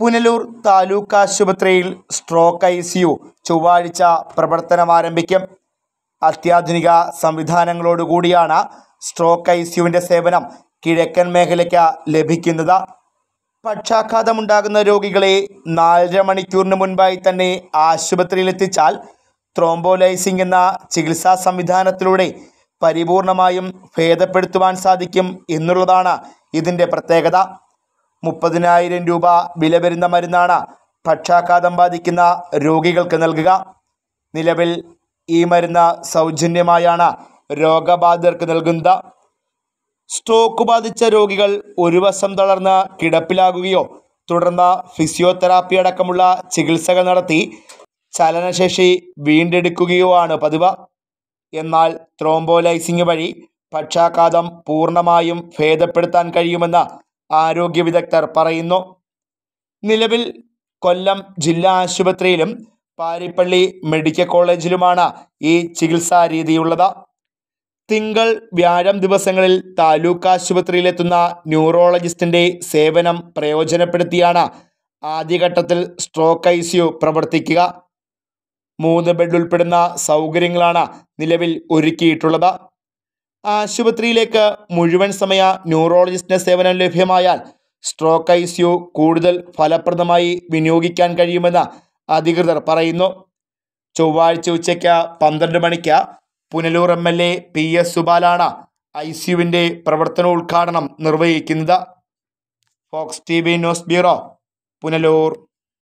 പുനലൂർ താലൂക്ക് ആശുപത്രിയിൽ stroke I C U ചൊവ്വാഴ്ച പ്രവർത്തനം ആരംഭിക്കും അത്യാധുനിക സംവിധാനങ്ങളോടുകൂടിയാണ് സ്ട്രോക്ക് ഐ സിയുവിൻ്റെ സേവനം കിഴക്കൻ മേഖലയ്ക്ക് ലഭിക്കുന്നത് പക്ഷാഘാതമുണ്ടാകുന്ന രോഗികളെ നാലര മണിക്കൂറിന് മുൻപായി തന്നെ ആശുപത്രിയിലെത്തിച്ചാൽ ത്രോംബോലൈസിംഗ് എന്ന ചികിത്സാ സംവിധാനത്തിലൂടെ പരിപൂർണമായും ഭേദപ്പെടുത്തുവാൻ സാധിക്കും എന്നുള്ളതാണ് ഇതിൻ്റെ പ്രത്യേകത മുപ്പതിനായിരം രൂപ വില വരുന്ന മരുന്നാണ് പക്ഷാഘാതം ബാധിക്കുന്ന രോഗികൾക്ക് നൽകുക നിലവിൽ ഈ മരുന്ന് സൗജന്യമായാണ് രോഗബാധിതർക്ക് നൽകുന്നത് സ്ട്രോക്ക് ബാധിച്ച രോഗികൾ ഒരു വശം തളർന്ന് കിടപ്പിലാകുകയോ തുടർന്ന് ഫിസിയോതെറാപ്പി അടക്കമുള്ള ചികിത്സകൾ നടത്തി ചലനശേഷി വീണ്ടെടുക്കുകയോ ആണ് പതിവ് എന്നാൽ ത്രോംബോലൈസിംഗ് വഴി പക്ഷാഘാതം പൂർണ്ണമായും ഭേദപ്പെടുത്താൻ കഴിയുമെന്ന ആരോഗ്യ വിദഗ്ധർ പറയുന്നു നിലവിൽ കൊല്ലം ജില്ലാ ആശുപത്രിയിലും പാരിപ്പള്ളി മെഡിക്കൽ കോളേജിലുമാണ് ഈ ചികിത്സാ രീതിയുള്ളത് തിങ്കൾ വ്യാഴം ദിവസങ്ങളിൽ താലൂക്ക് ആശുപത്രിയിലെത്തുന്ന ന്യൂറോളജിസ്റ്റിൻ്റെ സേവനം പ്രയോജനപ്പെടുത്തിയാണ് ആദ്യഘട്ടത്തിൽ സ്ട്രോക്ക് ഐ സി പ്രവർത്തിക്കുക മൂന്ന് ബെഡ് ഉൾപ്പെടുന്ന സൗകര്യങ്ങളാണ് നിലവിൽ ഒരുക്കിയിട്ടുള്ളത് ആശുപത്രിയിലേക്ക് മുഴുവൻ സമയ ന്യൂറോളജിസ്റ്റിൻ്റെ സേവനം ലഭ്യമായാൽ സ്ട്രോക്ക് ഐ സി യു കൂടുതൽ ഫലപ്രദമായി വിനിയോഗിക്കാൻ കഴിയുമെന്ന് അധികൃതർ പറയുന്നു ചൊവ്വാഴ്ച ഉച്ചയ്ക്ക് പന്ത്രണ്ട് മണിക്ക് Punalur M L A P S സുബാലാണ് ഐ സി യുവിൻ്റെ ഉദ്ഘാടനം നിർവഹിക്കുന്നത് Fox T V news bureau Punalur